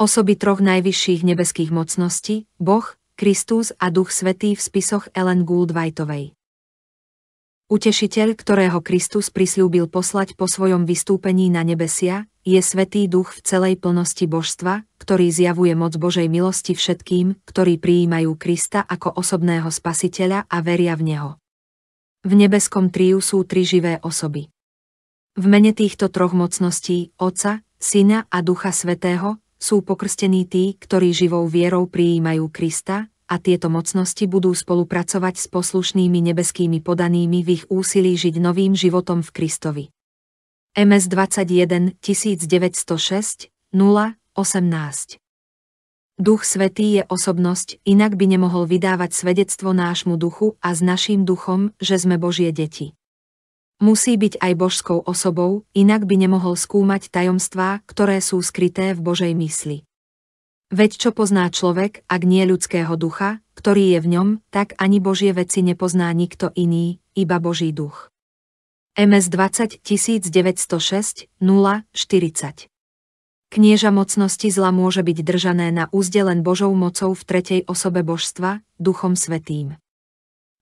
Osoby troch najvyšších nebeských mocností, Boh, Kristus a Duch Svetý v spisoch Ellen Gould Whiteovej. Utešiteľ, ktorého Kristus prisľúbil poslať po svojom vystúpení na nebesia, je Svetý Duch v celej plnosti božstva, ktorý zjavuje moc Božej milosti všetkým, ktorí prijímajú Krista ako osobného spasiteľa a veria v Neho. V nebeskom triu sú tri živé osoby. V mene týchto troch mocností, Oca, Syna a Ducha Svetého, sú pokrstení tí, ktorí živou vierou prijímajú Krista, a tieto mocnosti budú spolupracovať s poslušnými nebeskými podanými v ich úsilí žiť novým životom v Kristovi. MS 21 1906 018 Duch Svetý je osobnosť, inak by nemohol vydávať svedectvo nášmu duchu a s naším duchom, že sme Božie deti. Musí byť aj božskou osobou, inak by nemohol skúmať tajomstvá, ktoré sú skryté v Božej mysli. Veď čo pozná človek, ak nie ľudského ducha, ktorý je v ňom, tak ani Božie veci nepozná nikto iný, iba Boží duch. MS 20 1906 040 Knieža mocnosti zla môže byť držané na úzde len Božou mocou v tretej osobe božstva, Duchom Svetým.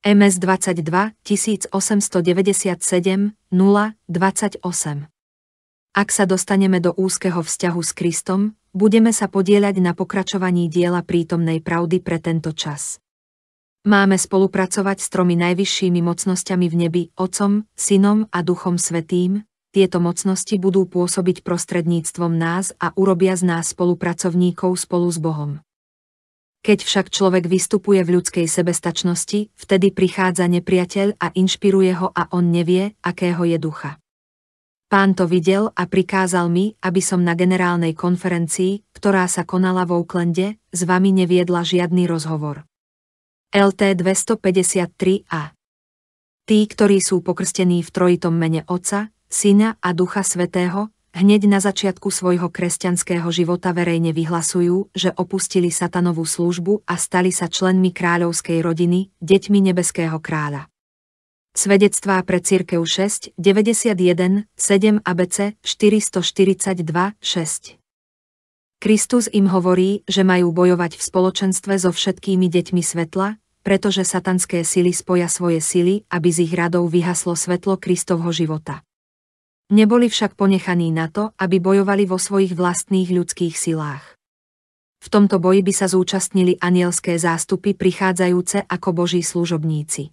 MS 22 1897 028. Ak sa dostaneme do úzkeho vzťahu s Kristom, budeme sa podieľať na pokračovaní diela prítomnej pravdy pre tento čas. Máme spolupracovať s tromi najvyššími mocnosťami v nebi, Otcom, Synom a Duchom Svetým, tieto mocnosti budú pôsobiť prostredníctvom nás a urobia z nás spolupracovníkov spolu s Bohom. Keď však človek vystupuje v ľudskej sebestačnosti, vtedy prichádza nepriateľ a inšpiruje ho a on nevie, akého je ducha. Pán to videl a prikázal mi, aby som na generálnej konferencii, ktorá sa konala v Oaklande, s vami neviedla žiadny rozhovor. LT 253a Tí, ktorí sú pokrstení v trojitom mene Otca, Syna a Ducha Svetého, hneď na začiatku svojho kresťanského života verejne vyhlasujú, že opustili satanovú službu a stali sa členmi kráľovskej rodiny, deťmi nebeského kráľa. Svedectvá pre církev 6, 91, 7 ABC 442, 6. Kristus im hovorí, že majú bojovať v spoločenstve so všetkými deťmi svetla, pretože satanské sily spoja svoje sily, aby z ich radov vyhaslo svetlo Kristovho života. Neboli však ponechaní na to, aby bojovali vo svojich vlastných ľudských silách. V tomto boji by sa zúčastnili anielské zástupy prichádzajúce ako boží služobníci.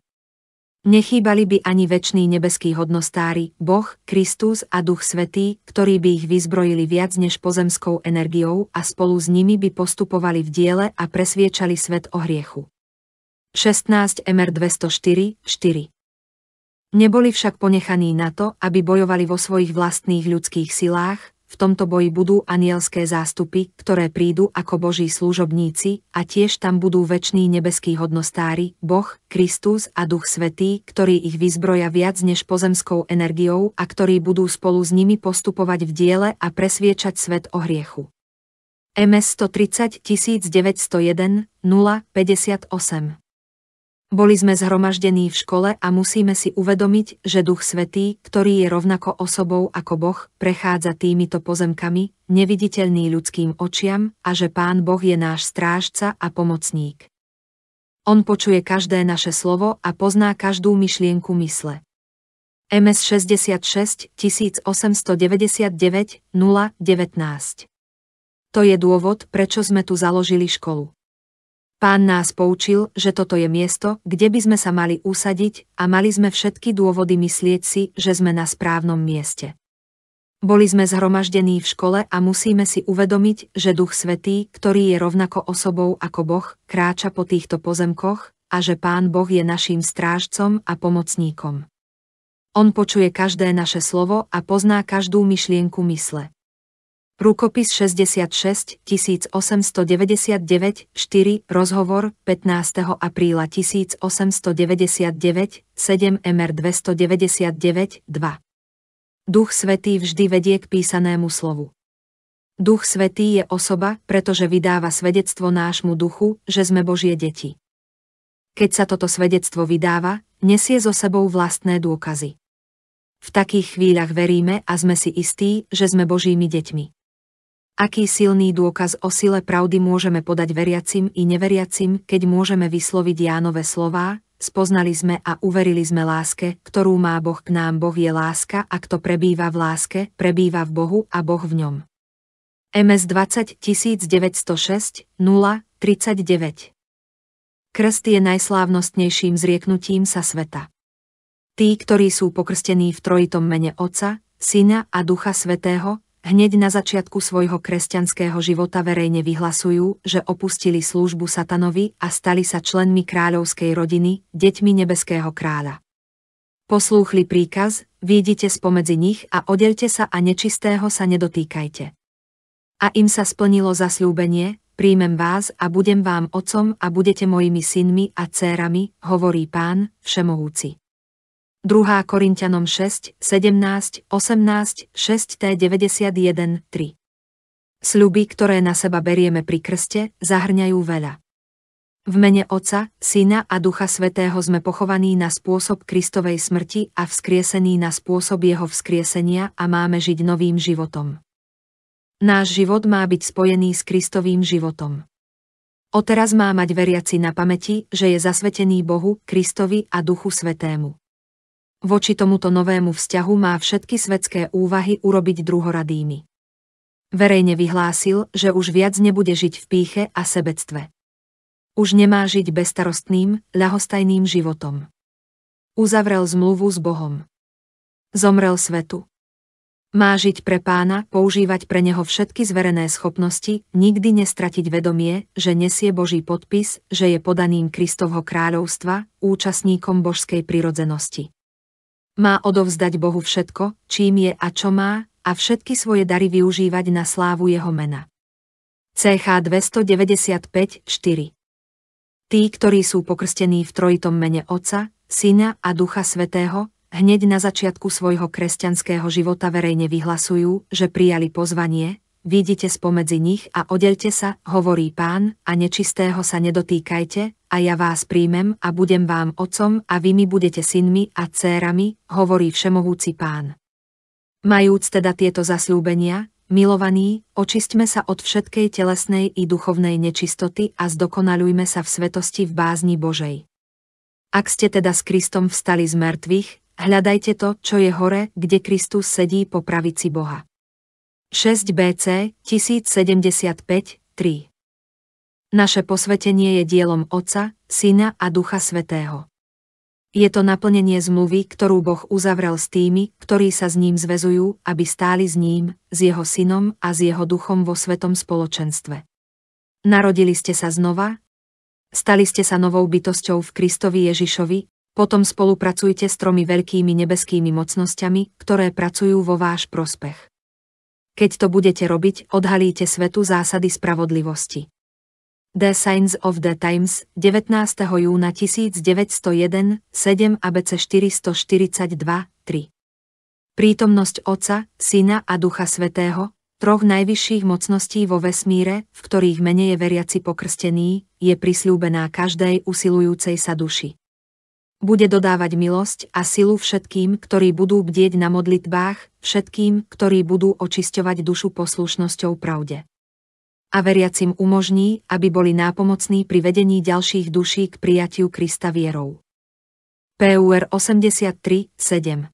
Nechýbali by ani väčší nebeskí hodnostári, Boh, Kristus a Duch Svetý, ktorí by ich vyzbrojili viac než pozemskou energiou a spolu s nimi by postupovali v diele a presviečali svet o hriechu. 16 MR 204, 4 Neboli však ponechaní na to, aby bojovali vo svojich vlastných ľudských silách, v tomto boji budú anielské zástupy, ktoré prídu ako boží služobníci a tiež tam budú väčší nebeskí hodnostári, Boh, Kristus a Duch Svetý, ktorí ich vyzbroja viac než pozemskou energiou a ktorí budú spolu s nimi postupovať v diele a presviečať svet o hriechu. MS 130 901 058 boli sme zhromaždení v škole a musíme si uvedomiť, že Duch Svetý, ktorý je rovnako osobou ako Boh, prechádza týmito pozemkami, neviditeľný ľudským očiam a že Pán Boh je náš strážca a pomocník. On počuje každé naše slovo a pozná každú myšlienku mysle. MS 66 1899 019 To je dôvod, prečo sme tu založili školu. Pán nás poučil, že toto je miesto, kde by sme sa mali usadiť a mali sme všetky dôvody myslieť si, že sme na správnom mieste. Boli sme zhromaždení v škole a musíme si uvedomiť, že Duch Svetý, ktorý je rovnako osobou ako Boh, kráča po týchto pozemkoch a že Pán Boh je naším strážcom a pomocníkom. On počuje každé naše slovo a pozná každú myšlienku mysle. Rukopis 66 1899 4 Rozhovor 15. apríla 1899 7 MR 299 2 Duch Svetý vždy vedie k písanému slovu. Duch Svetý je osoba, pretože vydáva svedectvo nášmu duchu, že sme Božie deti. Keď sa toto svedectvo vydáva, nesie so sebou vlastné dôkazy. V takých chvíľach veríme a sme si istí, že sme Božími deťmi. Aký silný dôkaz o sile pravdy môžeme podať veriacim i neveriacim, keď môžeme vysloviť Jánove slová, spoznali sme a uverili sme láske, ktorú má Boh k nám. Boh je láska a kto prebýva v láske, prebýva v Bohu a Boh v ňom. MS 20 1906 039 Krst je najslávnostnejším zrieknutím sa sveta. Tí, ktorí sú pokrstení v trojitom mene Otca, Syna a Ducha Svetého, hneď na začiatku svojho kresťanského života verejne vyhlasujú, že opustili službu satanovi a stali sa členmi kráľovskej rodiny, deťmi nebeského kráľa. Poslúchli príkaz, vidíte spomedzi nich a odelte sa a nečistého sa nedotýkajte. A im sa splnilo zasľúbenie, príjmem vás a budem vám otcom a budete mojimi synmi a cérami, hovorí pán, všemohúci. 2. Korintianom 6, 17, 18, 6 T 91, 3. Sľuby, ktoré na seba berieme pri krste, zahrňajú veľa. V mene Oca, Syna a Ducha Svetého sme pochovaní na spôsob Kristovej smrti a vzkriesení na spôsob Jeho vzkriesenia a máme žiť novým životom. Náš život má byť spojený s Kristovým životom. Oteraz má mať veriaci na pamäti, že je zasvetený Bohu, Kristovi a Duchu Svetému voči tomuto novému vzťahu má všetky svetské úvahy urobiť druhoradými. Verejne vyhlásil, že už viac nebude žiť v píche a sebectve. Už nemá žiť bestarostným, ľahostajným životom. Uzavrel zmluvu s Bohom. Zomrel svetu. Má žiť pre pána, používať pre neho všetky zverené schopnosti, nikdy nestratiť vedomie, že nesie Boží podpis, že je podaným Kristovho kráľovstva, účastníkom božskej prirodzenosti. Má odovzdať Bohu všetko, čím je a čo má, a všetky svoje dary využívať na slávu jeho mena. CH 295 4 Tí, ktorí sú pokrstení v trojitom mene Otca, Syna a Ducha Svetého, hneď na začiatku svojho kresťanského života verejne vyhlasujú, že prijali pozvanie, vidíte spomedzi nich a odelte sa, hovorí pán, a nečistého sa nedotýkajte, a ja vás príjmem a budem vám otcom a vy mi budete synmi a dcérami, hovorí Všemohúci Pán. Majúc teda tieto zasľúbenia, milovaní, očistme sa od všetkej telesnej i duchovnej nečistoty a zdokonalujme sa v svetosti v bázni Božej. Ak ste teda s Kristom vstali z mŕtvych, hľadajte to, čo je hore, kde Kristus sedí po pravici Boha. 6 BC 1075 3 naše posvetenie je dielom Otca, Syna a Ducha Svetého. Je to naplnenie zmluvy, ktorú Boh uzavrel s tými, ktorí sa s ním zvezujú, aby stáli s ním, s jeho synom a s jeho duchom vo svetom spoločenstve. Narodili ste sa znova? Stali ste sa novou bytosťou v Kristovi Ježišovi, potom spolupracujte s tromi veľkými nebeskými mocnosťami, ktoré pracujú vo váš prospech. Keď to budete robiť, odhalíte svetu zásady spravodlivosti. The Signs of the Times, 19. júna 1901, 7 ABC 442, 3. Prítomnosť Oca, Syna a Ducha Svetého, troch najvyšších mocností vo vesmíre, v ktorých mene je veriaci pokrstený, je prisľúbená každej usilujúcej sa duši. Bude dodávať milosť a silu všetkým, ktorí budú bdieť na modlitbách, všetkým, ktorí budú očisťovať dušu poslušnosťou pravde a veriacim umožní, aby boli nápomocní pri vedení ďalších duší k prijatiu Krista vierou. PUR 83, 7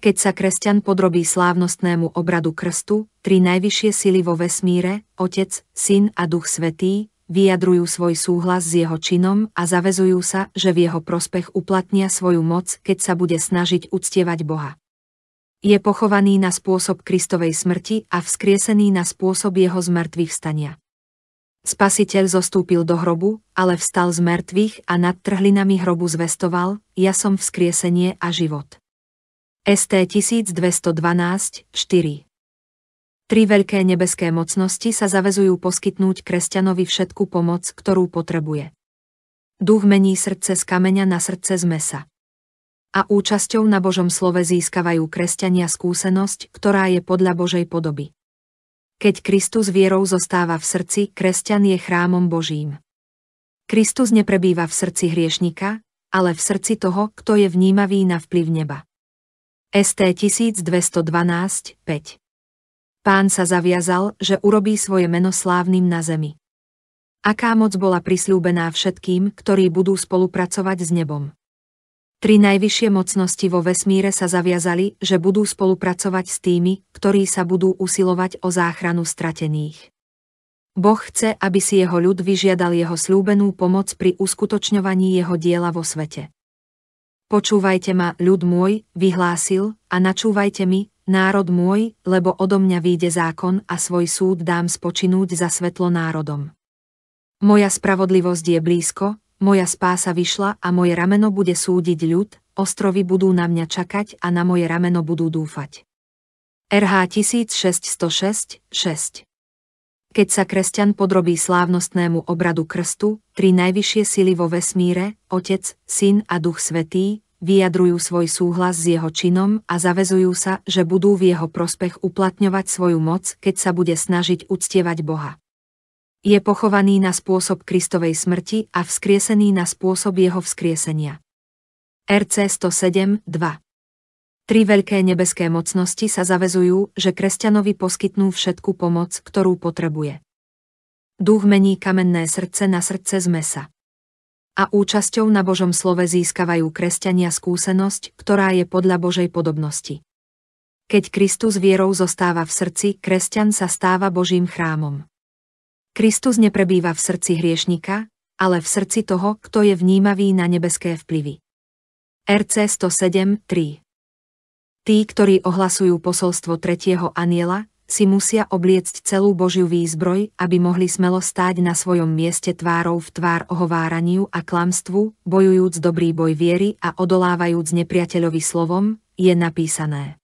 Keď sa kresťan podrobí slávnostnému obradu krstu, tri najvyššie sily vo vesmíre, Otec, Syn a Duch Svetý, vyjadrujú svoj súhlas s jeho činom a zavezujú sa, že v jeho prospech uplatnia svoju moc, keď sa bude snažiť uctievať Boha je pochovaný na spôsob Kristovej smrti a vzkriesený na spôsob jeho zmrtvých stania. Spasiteľ zostúpil do hrobu, ale vstal z mŕtvych a nad trhlinami hrobu zvestoval, ja som vzkriesenie a život. ST 1212, 4 Tri veľké nebeské mocnosti sa zavezujú poskytnúť kresťanovi všetku pomoc, ktorú potrebuje. Duch mení srdce z kameňa na srdce z mesa a účasťou na Božom slove získavajú kresťania skúsenosť, ktorá je podľa Božej podoby. Keď Kristus vierou zostáva v srdci, kresťan je chrámom Božím. Kristus neprebýva v srdci hriešnika, ale v srdci toho, kto je vnímavý na vplyv neba. ST 1212, 5 Pán sa zaviazal, že urobí svoje meno slávnym na zemi. Aká moc bola prisľúbená všetkým, ktorí budú spolupracovať s nebom. Tri najvyššie mocnosti vo vesmíre sa zaviazali, že budú spolupracovať s tými, ktorí sa budú usilovať o záchranu stratených. Boh chce, aby si jeho ľud vyžiadal jeho slúbenú pomoc pri uskutočňovaní jeho diela vo svete. Počúvajte ma, ľud môj, vyhlásil, a načúvajte mi, národ môj, lebo odo mňa vyjde zákon a svoj súd dám spočinúť za svetlo národom. Moja spravodlivosť je blízko, moja spása vyšla a moje rameno bude súdiť ľud, ostrovy budú na mňa čakať a na moje rameno budú dúfať. RH 1606, 6 Keď sa kresťan podrobí slávnostnému obradu krstu, tri najvyššie sily vo vesmíre, Otec, Syn a Duch Svetý, vyjadrujú svoj súhlas s jeho činom a zavezujú sa, že budú v jeho prospech uplatňovať svoju moc, keď sa bude snažiť uctievať Boha je pochovaný na spôsob Kristovej smrti a vzkriesený na spôsob jeho vzkriesenia. RC 2 Tri veľké nebeské mocnosti sa zavezujú, že kresťanovi poskytnú všetku pomoc, ktorú potrebuje. Duch mení kamenné srdce na srdce z mesa. A účasťou na Božom slove získavajú kresťania skúsenosť, ktorá je podľa Božej podobnosti. Keď Kristus vierou zostáva v srdci, kresťan sa stáva Božím chrámom. Kristus neprebýva v srdci hriešnika, ale v srdci toho, kto je vnímavý na nebeské vplyvy. RC 107, 3 Tí, ktorí ohlasujú posolstvo tretieho aniela, si musia obliecť celú Božiu výzbroj, aby mohli smelo stáť na svojom mieste tvárou v tvár ohováraniu a klamstvu, bojujúc dobrý boj viery a odolávajúc nepriateľovi slovom, je napísané.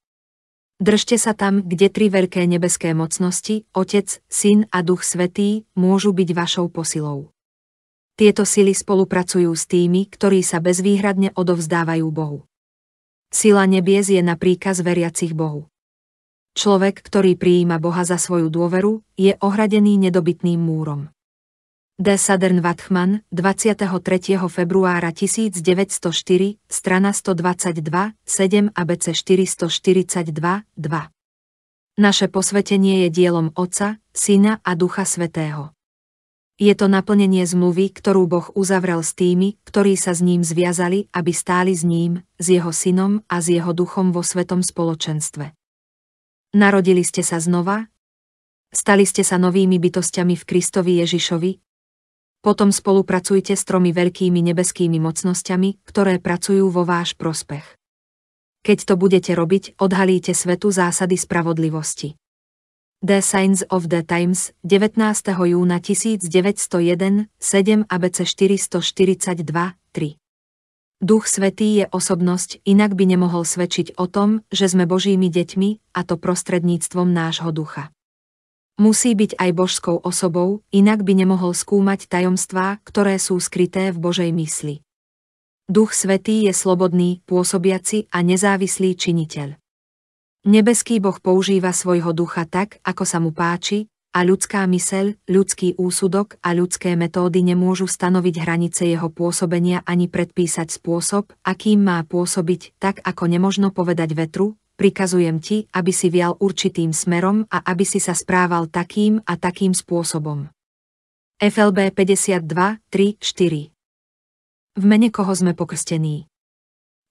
Držte sa tam, kde tri veľké nebeské mocnosti, Otec, Syn a Duch Svetý, môžu byť vašou posilou. Tieto sily spolupracujú s tými, ktorí sa bezvýhradne odovzdávajú Bohu. Sila nebies je na príkaz veriacich Bohu. Človek, ktorý prijíma Boha za svoju dôveru, je ohradený nedobytným múrom. D. Sadern Vatchman, 23. februára 1904, strana 122, 7 ABC 442, 2. Naše posvetenie je dielom Otca, Syna a Ducha Svetého. Je to naplnenie zmluvy, ktorú Boh uzavrel s tými, ktorí sa s ním zviazali, aby stáli s ním, s jeho synom a s jeho duchom vo svetom spoločenstve. Narodili ste sa znova, Stali ste sa novými bytostiami v Kristovi Ježišovi, potom spolupracujte s tromi veľkými nebeskými mocnosťami, ktoré pracujú vo váš prospech. Keď to budete robiť, odhalíte svetu zásady spravodlivosti. The Signs of the Times, 19. júna 1901, 7 ABC 442, 3. Duch Svetý je osobnosť, inak by nemohol svedčiť o tom, že sme Božími deťmi, a to prostredníctvom nášho ducha. Musí byť aj božskou osobou, inak by nemohol skúmať tajomstvá, ktoré sú skryté v Božej mysli. Duch Svetý je slobodný, pôsobiaci a nezávislý činiteľ. Nebeský Boh používa svojho ducha tak, ako sa mu páči, a ľudská myseľ, ľudský úsudok a ľudské metódy nemôžu stanoviť hranice jeho pôsobenia ani predpísať spôsob, akým má pôsobiť, tak ako nemožno povedať vetru, prikazujem ti, aby si vial určitým smerom a aby si sa správal takým a takým spôsobom. FLB 52, 3, 4 V mene koho sme pokrstení?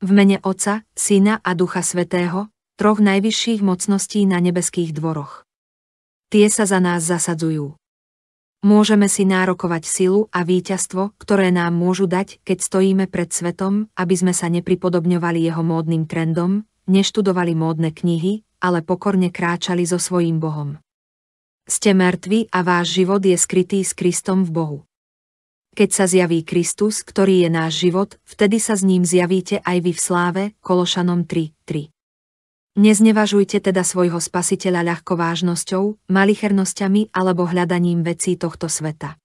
V mene Oca, Syna a Ducha Svetého, troch najvyšších mocností na nebeských dvoroch. Tie sa za nás zasadzujú. Môžeme si nárokovať silu a víťazstvo, ktoré nám môžu dať, keď stojíme pred svetom, aby sme sa nepripodobňovali jeho módnym trendom, neštudovali módne knihy, ale pokorne kráčali so svojím Bohom. Ste mŕtvi a váš život je skrytý s Kristom v Bohu. Keď sa zjaví Kristus, ktorý je náš život, vtedy sa s ním zjavíte aj vy v sláve, Kološanom 3.3. Neznevažujte teda svojho spasiteľa ľahkovážnosťou, malichernosťami alebo hľadaním vecí tohto sveta.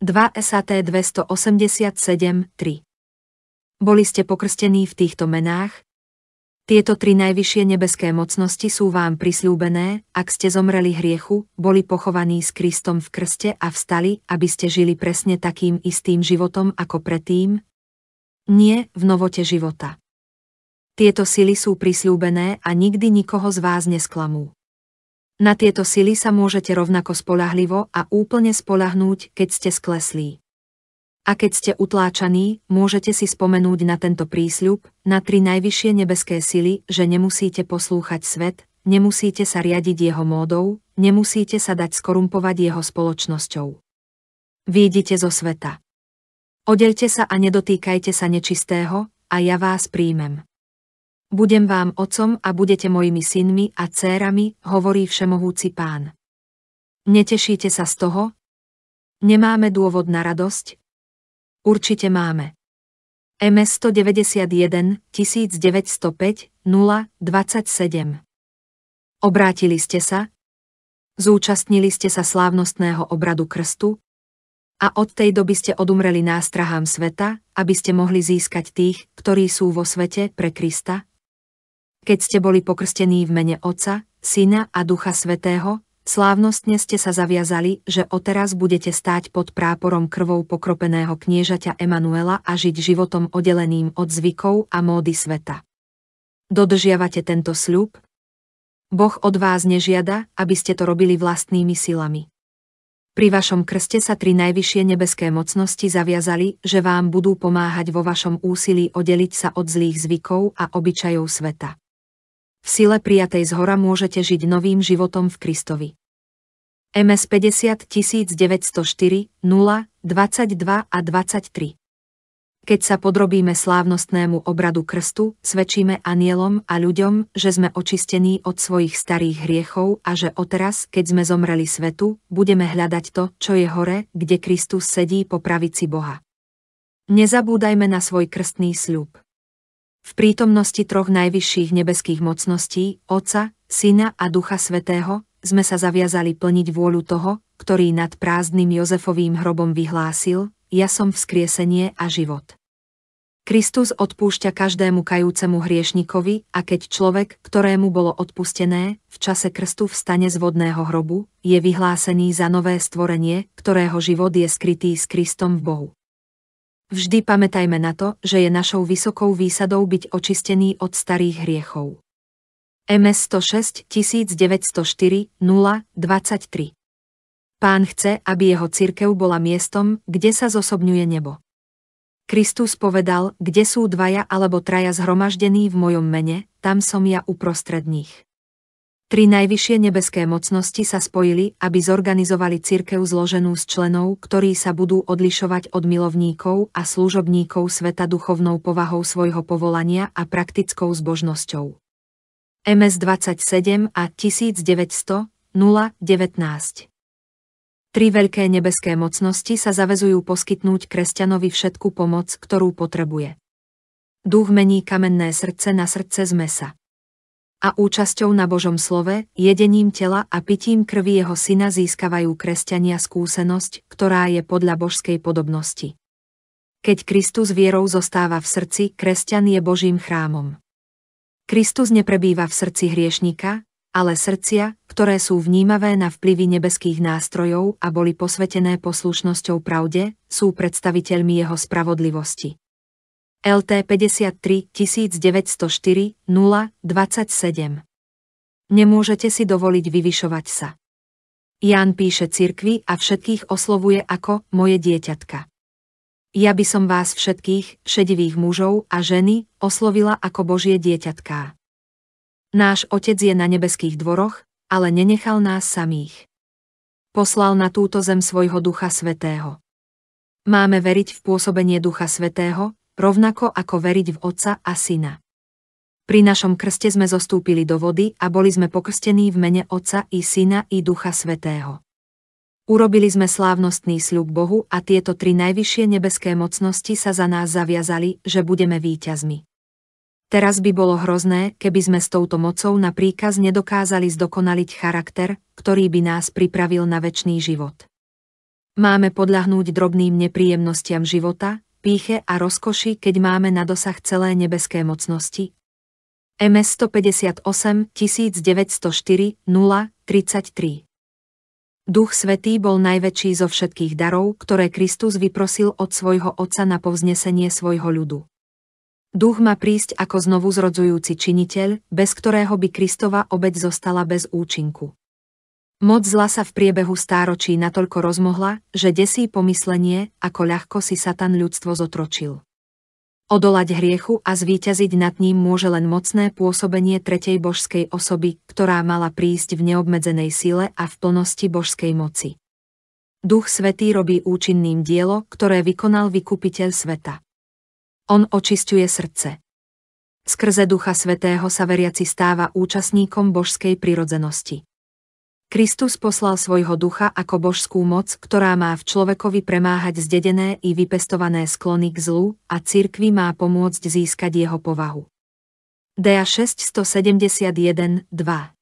2 SAT 287.3 Boli ste pokrstení v týchto menách, tieto tri najvyššie nebeské mocnosti sú vám prisľúbené, ak ste zomreli hriechu, boli pochovaní s Kristom v krste a vstali, aby ste žili presne takým istým životom ako predtým? Nie, v novote života. Tieto sily sú prisľúbené a nikdy nikoho z vás nesklamú. Na tieto sily sa môžete rovnako spolahlivo a úplne spolahnúť, keď ste skleslí. A keď ste utláčaní, môžete si spomenúť na tento prísľub, na tri najvyššie nebeské sily, že nemusíte poslúchať svet, nemusíte sa riadiť jeho módou, nemusíte sa dať skorumpovať jeho spoločnosťou. Výjdite zo sveta. Odelte sa a nedotýkajte sa nečistého, a ja vás príjmem. Budem vám otcom a budete mojimi synmi a dcérami, hovorí všemohúci pán. Netešíte sa z toho? Nemáme dôvod na radosť, Určite máme. MS 191 1905 27 Obrátili ste sa? Zúčastnili ste sa slávnostného obradu krstu? A od tej doby ste odumreli nástrahám sveta, aby ste mohli získať tých, ktorí sú vo svete pre Krista? Keď ste boli pokrstení v mene Otca, Syna a Ducha Svetého, slávnostne ste sa zaviazali, že oteraz budete stáť pod práporom krvou pokropeného kniežaťa Emanuela a žiť životom oddeleným od zvykov a módy sveta. Dodržiavate tento sľub? Boh od vás nežiada, aby ste to robili vlastnými silami. Pri vašom krste sa tri najvyššie nebeské mocnosti zaviazali, že vám budú pomáhať vo vašom úsilí oddeliť sa od zlých zvykov a obyčajov sveta. V sile prijatej z hora môžete žiť novým životom v Kristovi. MS 50 904 0, 22 a 23 keď sa podrobíme slávnostnému obradu krstu, svedčíme anielom a ľuďom, že sme očistení od svojich starých hriechov a že odteraz, keď sme zomreli svetu, budeme hľadať to, čo je hore, kde Kristus sedí po pravici Boha. Nezabúdajme na svoj krstný sľub v prítomnosti troch najvyšších nebeských mocností, Oca, Syna a Ducha Svetého, sme sa zaviazali plniť vôľu toho, ktorý nad prázdnym Jozefovým hrobom vyhlásil, ja som vzkriesenie a život. Kristus odpúšťa každému kajúcemu hriešnikovi a keď človek, ktorému bolo odpustené, v čase krstu vstane z vodného hrobu, je vyhlásený za nové stvorenie, ktorého život je skrytý s Kristom v Bohu. Vždy pamätajme na to, že je našou vysokou výsadou byť očistený od starých hriechov. MS 106 1904 023 Pán chce, aby jeho cirkev bola miestom, kde sa zosobňuje nebo. Kristus povedal, kde sú dvaja alebo traja zhromaždení v mojom mene, tam som ja uprostred nich. Tri najvyššie nebeské mocnosti sa spojili, aby zorganizovali cirkev zloženú z členov, ktorí sa budú odlišovať od milovníkov a služobníkov sveta duchovnou povahou svojho povolania a praktickou zbožnosťou. MS 27 a 1900 019 Tri veľké nebeské mocnosti sa zavezujú poskytnúť kresťanovi všetku pomoc, ktorú potrebuje. Duch mení kamenné srdce na srdce z mesa a účasťou na Božom slove, jedením tela a pitím krvi jeho syna získavajú kresťania skúsenosť, ktorá je podľa božskej podobnosti. Keď Kristus vierou zostáva v srdci, kresťan je Božím chrámom. Kristus neprebýva v srdci hriešnika, ale srdcia, ktoré sú vnímavé na vplyvy nebeských nástrojov a boli posvetené poslušnosťou pravde, sú predstaviteľmi jeho spravodlivosti. LT 53 1904 027. Nemôžete si dovoliť vyvyšovať sa. Ján píše cirkvi a všetkých oslovuje ako moje dieťatka. Ja by som vás všetkých, šedivých mužov a ženy, oslovila ako Božie dieťatká. Náš Otec je na nebeských dvoroch, ale nenechal nás samých. Poslal na túto zem svojho Ducha Svetého. Máme veriť v pôsobenie Ducha Svetého, rovnako ako veriť v Otca a Syna. Pri našom krste sme zostúpili do vody a boli sme pokrstení v mene Otca i Syna i Ducha Svetého. Urobili sme slávnostný sľub Bohu a tieto tri najvyššie nebeské mocnosti sa za nás zaviazali, že budeme víťazmi. Teraz by bolo hrozné, keby sme s touto mocou na príkaz nedokázali zdokonaliť charakter, ktorý by nás pripravil na väčší život. Máme podľahnúť drobným nepríjemnostiam života, píche a rozkoši, keď máme na dosah celé nebeské mocnosti? MS 158 1904 033 Duch Svetý bol najväčší zo všetkých darov, ktoré Kristus vyprosil od svojho Otca na povznesenie svojho ľudu. Duch má prísť ako znovu zrodzujúci činiteľ, bez ktorého by Kristova obeď zostala bez účinku. Moc zla sa v priebehu stáročí natoľko rozmohla, že desí pomyslenie, ako ľahko si Satan ľudstvo zotročil. Odolať hriechu a zvíťaziť nad ním môže len mocné pôsobenie tretej božskej osoby, ktorá mala prísť v neobmedzenej sile a v plnosti božskej moci. Duch Svetý robí účinným dielo, ktoré vykonal vykupiteľ sveta. On očisťuje srdce. Skrze Ducha Svetého sa veriaci stáva účastníkom božskej prirodzenosti. Kristus poslal svojho ducha ako božskú moc, ktorá má v človekovi premáhať zdedené i vypestované sklony k zlu a cirkvi má pomôcť získať jeho povahu. Dea 671, 2